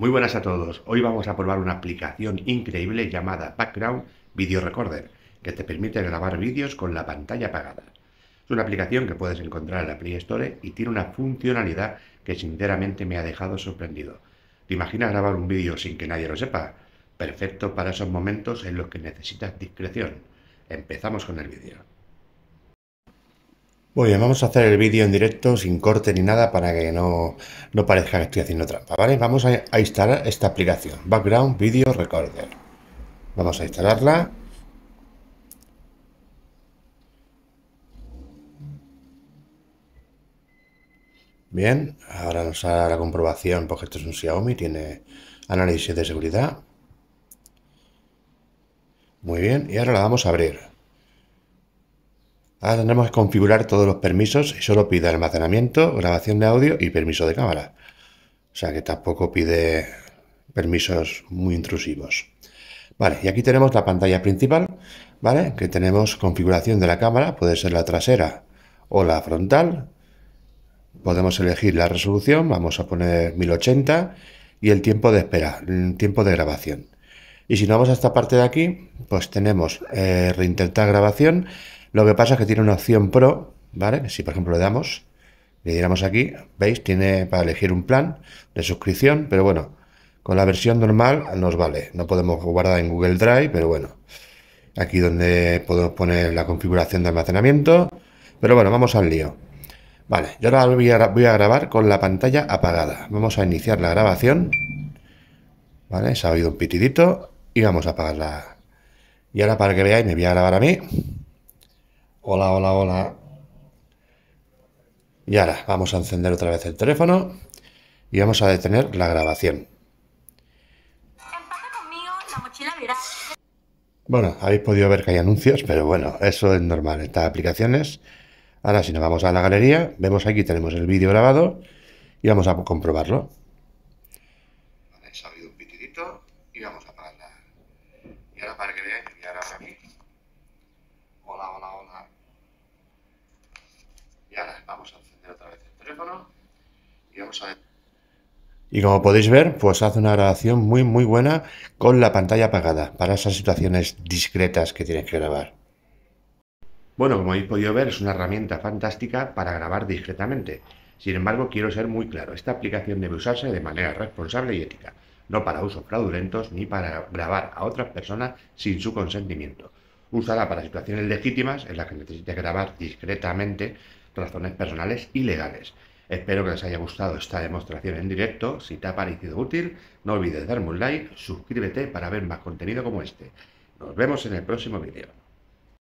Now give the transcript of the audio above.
Muy buenas a todos. Hoy vamos a probar una aplicación increíble llamada Background Video Recorder, que te permite grabar vídeos con la pantalla apagada. Es una aplicación que puedes encontrar en la Play Store y tiene una funcionalidad que sinceramente me ha dejado sorprendido. ¿Te imaginas grabar un vídeo sin que nadie lo sepa? Perfecto para esos momentos en los que necesitas discreción. Empezamos con el vídeo. Muy bien, vamos a hacer el vídeo en directo sin corte ni nada para que no, no parezca que estoy haciendo trampa, Vamos a, a, instalar esta aplicación, Background Video Recorder. Vamos a instalarla. Bien, ahora nos hará la comprobación porque esto es un Xiaomi, tiene análisis de seguridad. Muy bien, y ahora la vamos a abrir. Ahora tendremos que configurar todos los permisos y solo pide almacenamiento, grabación de audio y permiso de cámara. O sea que tampoco pide permisos muy intrusivos. Vale, y aquí tenemos la pantalla principal, ¿vale? Que tenemos configuración de la cámara, puede ser la trasera o la frontal. Podemos elegir la resolución, vamos a poner 1080 y el tiempo de espera, el tiempo de grabación. Y si no vamos a esta parte de aquí, pues tenemos eh, reintentar grabación, lo que pasa es que tiene una opción pro, ¿vale? Si por ejemplo le damos, le diéramos aquí, ¿veis? Tiene para elegir un plan de suscripción, pero bueno, con la versión normal nos vale. No podemos guardar en Google Drive, pero bueno. Aquí donde podemos poner la configuración de almacenamiento. Pero bueno, vamos al lío. Vale, yo ahora voy a, voy a grabar con la pantalla apagada. Vamos a iniciar la grabación. Vale, se ha oído un pitidito y vamos a apagarla. Y ahora para que veáis me voy a grabar a mí. Hola, hola, hola. Y ahora vamos a encender otra vez el teléfono y vamos a detener la grabación. bueno, habéis podido ver que hay anuncios, pero bueno, eso es normal. Estas aplicaciones. Ahora si nos vamos a la galería, vemos aquí tenemos el vídeo grabado y vamos a comprobarlo. y como podéis ver, pues hace una grabación muy muy buena con la pantalla apagada para esas situaciones discretas que tienes que grabar. Bueno, como habéis podido ver, es una herramienta fantástica para grabar discretamente. Sin embargo, quiero ser muy claro, esta aplicación debe usarse de manera responsable y ética, no para usos fraudulentos ni para grabar a otras personas sin su consentimiento. Úsala para situaciones legítimas en las que necesites grabar discretamente razones personales y legales. Espero que les haya gustado esta demostración en directo. Si te ha parecido útil, no olvides darme un like, suscríbete para ver más contenido como este. Nos vemos en el próximo vídeo.